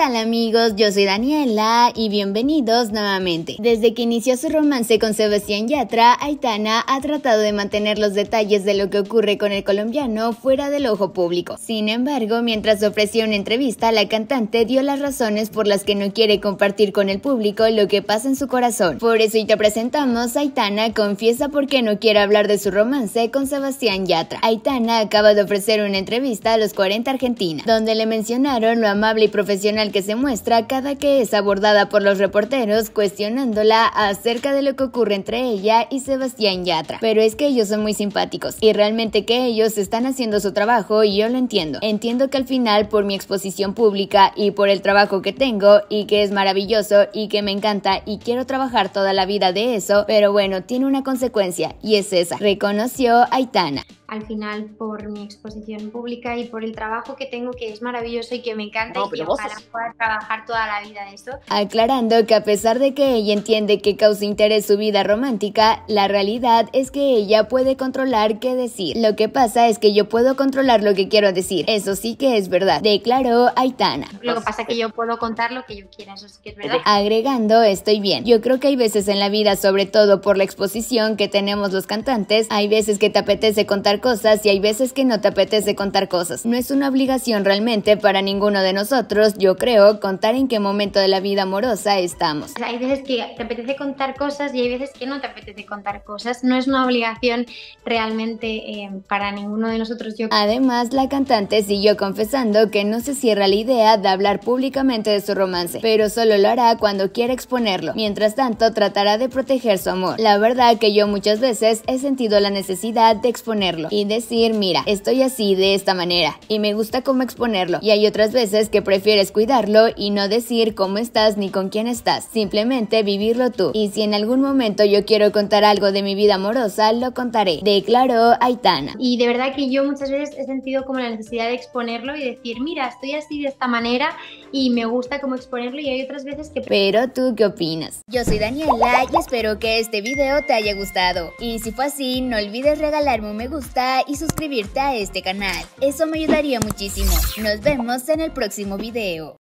tal amigos? Yo soy Daniela y bienvenidos nuevamente. Desde que inició su romance con Sebastián Yatra, Aitana ha tratado de mantener los detalles de lo que ocurre con el colombiano fuera del ojo público. Sin embargo, mientras ofreció una entrevista, la cantante dio las razones por las que no quiere compartir con el público lo que pasa en su corazón. Por eso y te presentamos, Aitana confiesa por qué no quiere hablar de su romance con Sebastián Yatra. Aitana acaba de ofrecer una entrevista a los 40 Argentina, donde le mencionaron lo amable y profesional que se muestra cada que es abordada por los reporteros cuestionándola acerca de lo que ocurre entre ella y Sebastián Yatra. Pero es que ellos son muy simpáticos y realmente que ellos están haciendo su trabajo y yo lo entiendo. Entiendo que al final por mi exposición pública y por el trabajo que tengo y que es maravilloso y que me encanta y quiero trabajar toda la vida de eso, pero bueno, tiene una consecuencia y es esa, reconoció Aitana al final por mi exposición pública y por el trabajo que tengo, que es maravilloso y que me encanta y que para poder trabajar toda la vida de Aclarando que a pesar de que ella entiende que causa interés su vida romántica, la realidad es que ella puede controlar qué decir. Lo que pasa es que yo puedo controlar lo que quiero decir. Eso sí que es verdad, declaró Aitana. Lo que pasa es que yo puedo contar lo que yo quiera, eso sí que es verdad. Agregando, estoy bien. Yo creo que hay veces en la vida, sobre todo por la exposición que tenemos los cantantes, hay veces que te apetece contar cosas y hay veces que no te apetece contar cosas. No es una obligación realmente para ninguno de nosotros, yo creo, contar en qué momento de la vida amorosa estamos. hay veces que te apetece contar cosas y hay veces que no te apetece contar cosas. No es una obligación realmente eh, para ninguno de nosotros, yo Además, la cantante siguió confesando que no se cierra la idea de hablar públicamente de su romance, pero solo lo hará cuando quiera exponerlo. Mientras tanto, tratará de proteger su amor. La verdad que yo muchas veces he sentido la necesidad de exponerlo y decir, mira, estoy así de esta manera y me gusta cómo exponerlo. Y hay otras veces que prefieres cuidarlo y no decir cómo estás ni con quién estás, simplemente vivirlo tú. Y si en algún momento yo quiero contar algo de mi vida amorosa, lo contaré, declaró Aitana. Y de verdad que yo muchas veces he sentido como la necesidad de exponerlo y decir, mira, estoy así de esta manera y me gusta cómo exponerlo y hay otras veces que... Pero tú qué opinas? Yo soy Daniela y espero que este video te haya gustado. Y si fue así, no olvides regalarme un me gusta y suscribirte a este canal. Eso me ayudaría muchísimo. Nos vemos en el próximo video.